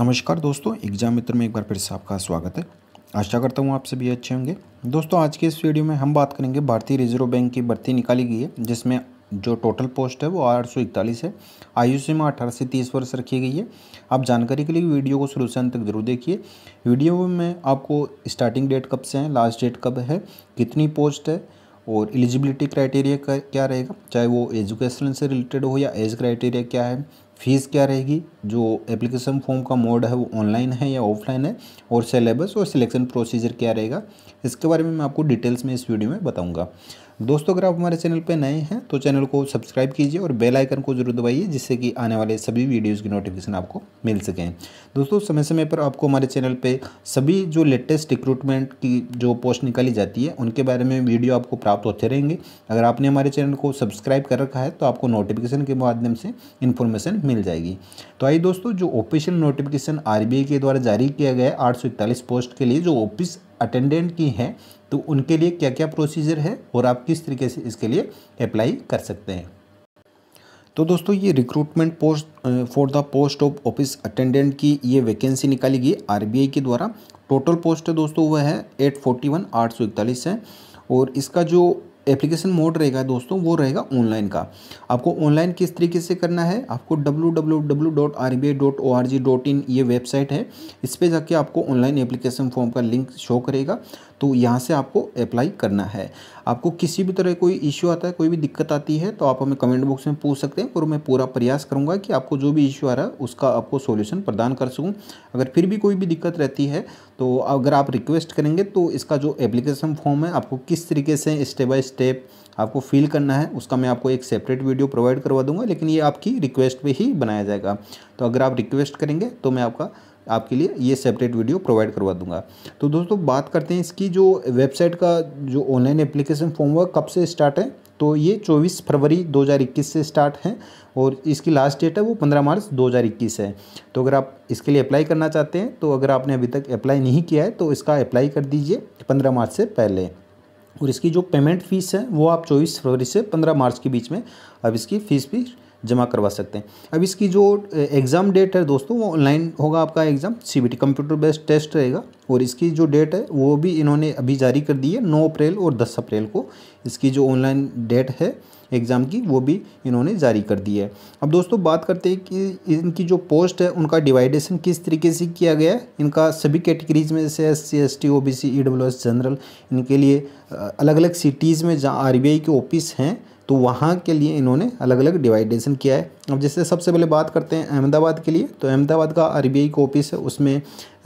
नमस्कार दोस्तों एग्जाम मित्र में एक बार फिर से आपका स्वागत है आशा करता हूँ आप सभी अच्छे होंगे दोस्तों आज के इस वीडियो में हम बात करेंगे भारतीय रिजर्व बैंक की भर्ती निकाली गई है जिसमें जो टोटल पोस्ट है वो आठ है आयु सीमा अठारह से तीस वर्ष रखी गई है आप जानकारी के लिए वीडियो को शुरू से अंत तक जरूर देखिए वीडियो में आपको स्टार्टिंग डेट कब से है लास्ट डेट कब है कितनी पोस्ट है और एलिजिबिलिटी क्राइटेरिया क्या रहेगा चाहे वो एजुकेशन से रिलेटेड हो या एज क्राइटेरिया क्या है फ़ीस क्या रहेगी जो एप्लीकेशन फॉर्म का मोड है वो ऑनलाइन है या ऑफलाइन है और सिलेबस और सिलेक्शन प्रोसीजर क्या रहेगा इसके बारे में मैं आपको डिटेल्स में इस वीडियो में बताऊंगा दोस्तों अगर आप हमारे चैनल पर नए हैं तो चैनल को सब्सक्राइब कीजिए और बेल आइकन को जरूर दबाइए जिससे कि आने वाले सभी वीडियोज़ की नोटिफिकेशन आपको मिल सकें दोस्तों समय समय पर आपको हमारे चैनल पर सभी जो लेटेस्ट रिक्रूटमेंट की जो पोस्ट निकाली जाती है उनके बारे में वीडियो आपको प्राप्त होते रहेंगे अगर आपने हमारे चैनल को सब्सक्राइब कर रखा है तो आपको नोटिफिकेशन के माध्यम से इन्फॉर्मेशन मिल जाएगी तो आइए दोस्तों जो ऑफिशियल नोटिफिकेशन आर के द्वारा जारी किया गया आठ पोस्ट के लिए जो ऑफिस अटेंडेंट की हैं तो उनके लिए क्या क्या प्रोसीजर है और आप किस तरीके से इसके लिए अप्लाई कर सकते हैं तो दोस्तों ये recruitment post for the post of office attendant की ये वैकेंसी निकाली गई आरबीआई के द्वारा टोटल पोस्ट है दोस्तों वह है एट फोर्टी वन आठ सौ इकतालीस है और इसका जो एप्लीकेशन मोड रहेगा दोस्तों वो रहेगा ऑनलाइन का आपको ऑनलाइन किस तरीके से करना है आपको www.rbi.org.in ये वेबसाइट है इस पर जाके आपको ऑनलाइन एप्लीकेशन फॉर्म का लिंक शो करेगा तो यहाँ से आपको अप्लाई करना है आपको किसी भी तरह कोई इश्यू आता है कोई भी दिक्कत आती है तो आप हमें कमेंट बॉक्स में पूछ सकते हैं और मैं पूरा प्रयास करूँगा कि आपको जो भी इश्यू आ रहा है उसका आपको सोल्यूशन प्रदान कर सकूँ अगर फिर भी कोई भी दिक्कत रहती है तो अगर आप रिक्वेस्ट करेंगे तो इसका जो एप्लीकेशन फॉर्म है आपको किस तरीके से स्टेप बाय स्टेप आपको फिल करना है उसका मैं आपको एक सेपरेट वीडियो प्रोवाइड करवा दूंगा लेकिन ये आपकी रिक्वेस्ट पे ही बनाया जाएगा तो अगर आप रिक्वेस्ट करेंगे तो मैं आपका आपके लिए ये सेपरेट वीडियो प्रोवाइड करवा दूंगा तो दोस्तों बात करते हैं इसकी जो वेबसाइट का जो ऑनलाइन एप्लीकेशन फॉर्म हुआ कब से स्टार्ट है तो ये चौबीस फरवरी दो से स्टार्ट है और इसकी लास्ट डेट है वो पंद्रह मार्च दो है तो अगर आप इसके लिए अप्लाई करना चाहते हैं तो अगर आपने अभी तक अप्लाई नहीं किया है तो इसका अप्लाई कर दीजिए पंद्रह मार्च से पहले और इसकी जो पेमेंट फ़ीस है वो आप चौबीस फरवरी से पंद्रह मार्च के बीच में अब इसकी फ़ीस भी जमा करवा सकते हैं अब इसकी जो एग्ज़ाम डेट है दोस्तों वो ऑनलाइन होगा आपका exam C computer based test रहेगा और इसकी जो डेट है वो भी इन्होंने अभी जारी कर दी है नौ अप्रैल और दस अप्रैल को इसकी जो ऑनलाइन डेट है एग्ज़ाम की वो भी इन्होंने जारी कर दी है अब दोस्तों बात करते हैं कि इनकी जो पोस्ट है उनका डिवाइडेशन किस तरीके से किया गया है इनका सभी कैटेगरीज में जैसे S C S T O B C E W S general इनके लिए अलग अलग सिटीज़ में जहाँ आर बी आई के ऑफिस हैं तो वहाँ के लिए इन्होंने अलग अलग डिवाइडेशन किया है अब जैसे सबसे पहले बात करते हैं अहमदाबाद के लिए तो अहमदाबाद का आर बी आई का ऑफिस है उसमें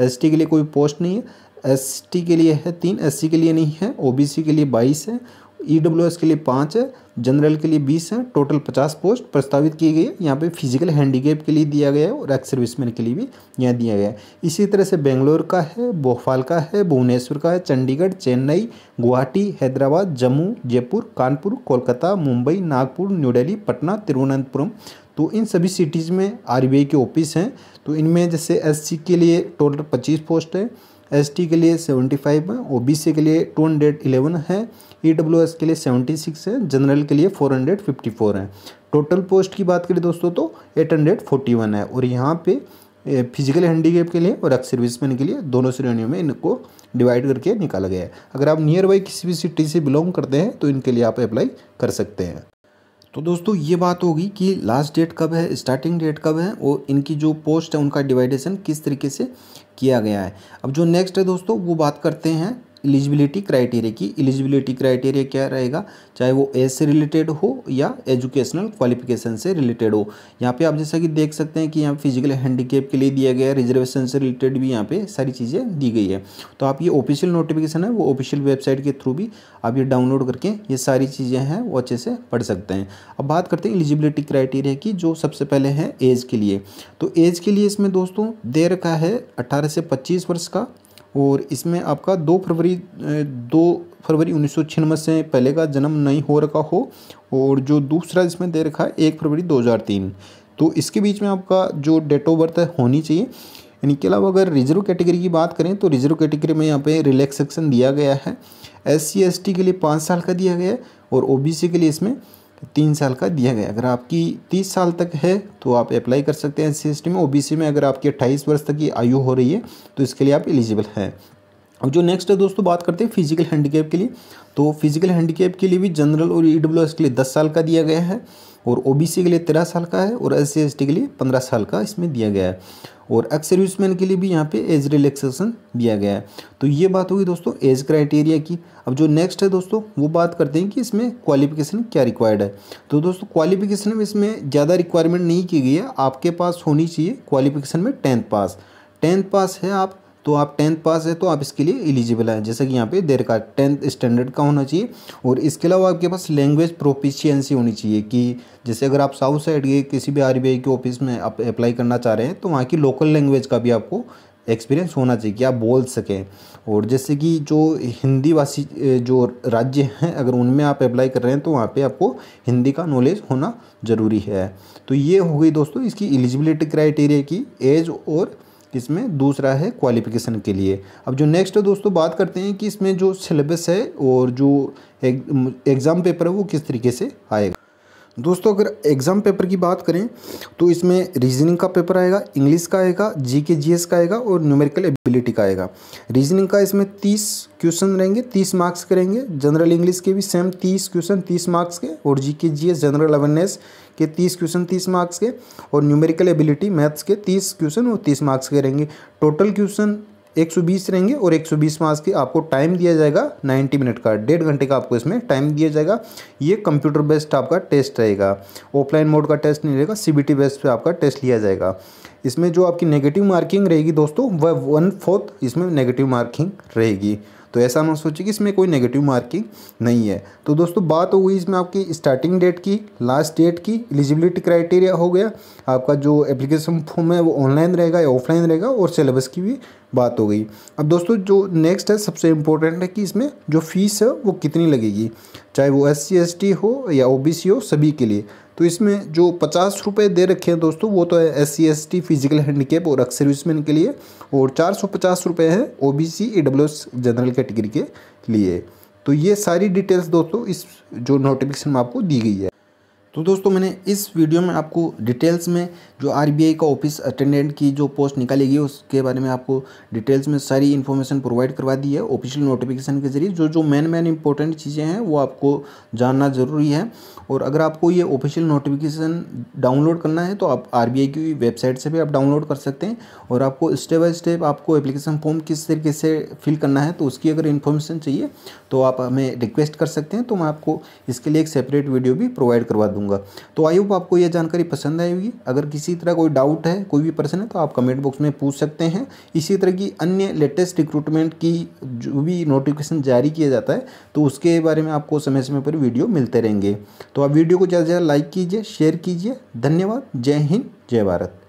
एस के लिए कोई पोस्ट नहीं है एस के लिए है तीन एस के लिए नहीं है ओ के लिए बाईस है ई के लिए पाँच है जनरल के लिए बीस है टोटल पचास पोस्ट प्रस्तावित की गई है यहाँ पे फिजिकल हैंडीकेप के लिए दिया गया है और एक्स सर्विसमैन के लिए भी यहाँ दिया गया है इसी तरह से बेंगलोर का है भोपाल का है भुवनेश्वर का है चंडीगढ़ चेन्नई गुवाहाटी हैदराबाद जम्मू जयपुर कानपुर कोलकाता मुंबई नागपुर न्यू डेली पटना तिरुवनंतपुरम तो इन सभी सिटीज़ में आर के ऑफिस हैं तो इनमें जैसे एस के लिए टोटल पच्चीस पोस्ट है एसटी के लिए सेवेंटी फाइव है ओबीसी के लिए टू हंड्रेड इलेवन है ईडब्ल्यूएस e के लिए सेवेंटी सिक्स है जनरल के लिए फोर हंड्रेड फिफ्टी फोर है टोटल पोस्ट की बात करें दोस्तों तो एट हंड्रेड फोर्टी वन है और यहाँ पे फिजिकल हैंडीकेप के लिए और एक्स सर्विसमैन के लिए दोनों श्रेणियों में इनको डिवाइड करके निकाला गया है अगर आप नियर बाई किसी भी सिटी से बिलोंग करते हैं तो इनके लिए आप अप्लाई कर सकते हैं तो दोस्तों ये बात होगी कि लास्ट डेट कब है स्टार्टिंग डेट कब है और इनकी जो पोस्ट है उनका डिवाइडेशन किस तरीके से किया गया है अब जो नेक्स्ट है दोस्तों वो बात करते हैं एलिजिबिलिटी क्राइटेरिया की एलिजिबिलिटी क्राइटेरिया क्या रहेगा चाहे वो एज से रिलेटेड हो या एजुकेशनल क्वालिफिकेशन से रिलेटेड हो यहाँ पे आप जैसा कि देख सकते हैं कि यहाँ फिजिकल हैंडीकेप के लिए दिया गया रिजर्वेशन से रिलेटेड भी यहाँ पे सारी चीज़ें दी गई है तो आप ये ऑफिशियल नोटिफिकेशन है वो ऑफिशियल वेबसाइट के थ्रू भी आप ये डाउनलोड करके ये सारी चीज़ें हैं वो अच्छे से पढ़ सकते हैं अब बात करते हैं एलिजिबिलिटी क्राइटेरिया की जो सबसे पहले है एज के लिए तो एज के लिए इसमें दोस्तों दे रखा है अट्ठारह से पच्चीस वर्ष का और इसमें आपका दो फरवरी दो फरवरी उन्नीस से पहले का जन्म नहीं हो रखा हो और जो दूसरा इसमें दे रखा है एक फरवरी 2003 तो इसके बीच में आपका जो डेट ऑफ बर्थ है होनी चाहिए इनके अलावा अगर रिजर्व कैटेगरी की बात करें तो रिजर्व कैटेगरी में यहाँ पे रिलैक्सेशन दिया गया है एस सी के लिए पाँच साल का दिया गया है और ओ के लिए इसमें तीन साल का दिया गया अगर आपकी तीस साल तक है तो आप अप्लाई कर सकते हैं एस सी में ओबीसी में अगर आपकी अट्ठाईस वर्ष तक की आयु हो रही है तो इसके लिए आप एलिजिबल हैं और जो नेक्स्ट है दोस्तों बात करते हैं फिजिकल हैंडीकेप के लिए तो फिजिकल हैंडीकेप के लिए भी जनरल और ई के लिए दस साल का दिया गया है और ओबीसी के लिए तेरह साल का है और एस सी के लिए पंद्रह साल का इसमें दिया गया है और एक्स सर्विसमैन के लिए भी यहाँ पे एज रिलैक्सेशन दिया गया है तो ये बात होगी दोस्तों एज क्राइटेरिया की अब जो नेक्स्ट है दोस्तों वो बात करते हैं कि इसमें क्वालिफिकेशन क्या रिक्वायर्ड है तो दोस्तों क्वालिफिकेशन में इसमें ज़्यादा रिक्वायरमेंट नहीं की गई है आपके पास होनी चाहिए क्वालिफिकेशन में टेंथ पास टेंथ पास है आप तो आप टेंथ पास है तो आप इसके लिए एलिजिबल है जैसे कि यहाँ पे देर का टेंथ स्टैंडर्ड का होना चाहिए और इसके अलावा आपके पास लैंग्वेज प्रोफिशियंसी होनी चाहिए कि जैसे अगर आप साउथ साइड के किसी भी आर के ऑफिस में आप अप्लाई करना चाह रहे हैं तो वहाँ की लोकल लैंग्वेज का भी आपको एक्सपीरियंस होना चाहिए कि आप बोल सकें और जैसे कि जो हिंदी वासी जो राज्य हैं अगर उनमें आप अप्लाई कर रहे हैं तो वहाँ पे आपको हिंदी का नॉलेज होना ज़रूरी है तो ये हो गई दोस्तों इसकी एलिजिबिलिटी क्राइटेरिया की एज और किसमें दूसरा है क्वालिफिकेशन के लिए अब जो नेक्स्ट दोस्तों बात करते हैं कि इसमें जो सिलेबस है और जो एग्ज़ाम पेपर है वो किस तरीके से आएगा दोस्तों अगर एग्ज़ाम पेपर की बात करें तो इसमें रीजनिंग का पेपर आएगा इंग्लिश का आएगा जी के जी एस का आएगा और न्यूमेरिकल एबिलिटी का आएगा रीजनिंग का इसमें तीस क्वेश्चन रहेंगे तीस मार्क्स के रहेंगे जनरल इंग्लिश के भी सेम तीस क्वेश्चन तीस मार्क्स के और जी के जी एस जनरल अवेयरनेस के तीस क्वेश्चन तीस मार्क्स के और न्यूमेरिकल एबिलिटी मैथ्स के तीस क्वेश्चन और तीस मार्क्स के रहेंगे टोटल क्वेश्चन 120 रहेंगे और 120 मार्क्स की आपको टाइम दिया जाएगा 90 मिनट का डेढ़ घंटे का आपको इसमें टाइम दिया जाएगा ये कंप्यूटर बेस्ड आपका टेस्ट रहेगा ऑफलाइन मोड का टेस्ट नहीं रहेगा सी बेस्ड पर आपका टेस्ट लिया जाएगा इसमें जो आपकी नेगेटिव मार्किंग रहेगी दोस्तों वह वन फोर्थ इसमें नेगेटिव मार्किंग रहेगी तो ऐसा ना सोचिए कि इसमें कोई नेगेटिव मार्किंग नहीं है तो दोस्तों बात हो गई इसमें आपकी स्टार्टिंग डेट की लास्ट डेट की एलिजिबिलिटी क्राइटेरिया हो गया आपका जो एप्लीकेशन फॉर्म है वो ऑनलाइन रहेगा या ऑफलाइन रहेगा और सिलेबस की भी बात हो गई अब दोस्तों जो नेक्स्ट है सबसे इम्पोर्टेंट है कि इसमें जो फीस है वो कितनी लगेगी चाहे वो एस सी हो या ओ हो सभी के लिए तो इसमें जो पचास रुपये दे रखे हैं दोस्तों वो तो है S C S T physical handicap और सर्विसमैन के लिए और चार सौ पचास रुपये हैं O B C E W S general category के लिए तो ये सारी डिटेल्स दोस्तों इस जो नोटिफिकेशन में आपको दी गई है तो दोस्तों मैंने इस वीडियो में आपको डिटेल्स में जो आरबीआई का ऑफिस अटेंडेंट की जो पोस्ट निकाली गई उसके बारे में आपको डिटेल्स में सारी इन्फॉर्मेशन प्रोवाइड करवा दी है ऑफिशियल नोटिफिकेशन के जरिए जो जो मेन मेन इंपॉर्टेंट चीज़ें हैं वो आपको जानना ज़रूरी है और अगर आपको ये ऑफिशियल नोटिफिकेशन डाउनलोड करना है तो आप आर की वेबसाइट से भी आप डाउनलोड कर सकते हैं और आपको स्टेप बाय स्टेप आपको एप्लीकेशन फॉर्म किस तरीके से फिल करना है तो उसकी अगर इन्फॉर्मेशन चाहिए तो आप हमें रिक्वेस्ट कर सकते हैं तो मैं आपको इसके लिए एक सेपरेट वीडियो भी प्रोवाइड करवा दूँगा करूँगा तो आई होप आपको यह जानकारी पसंद आई होगी अगर किसी तरह कोई डाउट है कोई भी प्रश्न है तो आप कमेंट बॉक्स में पूछ सकते हैं इसी तरह की अन्य लेटेस्ट रिक्रूटमेंट की जो भी नोटिफिकेशन जारी किया जाता है तो उसके बारे में आपको समय समय पर वीडियो मिलते रहेंगे तो आप वीडियो को ज़्यादा से ज़्यादा लाइक कीजिए शेयर कीजिए धन्यवाद जय हिंद जय भारत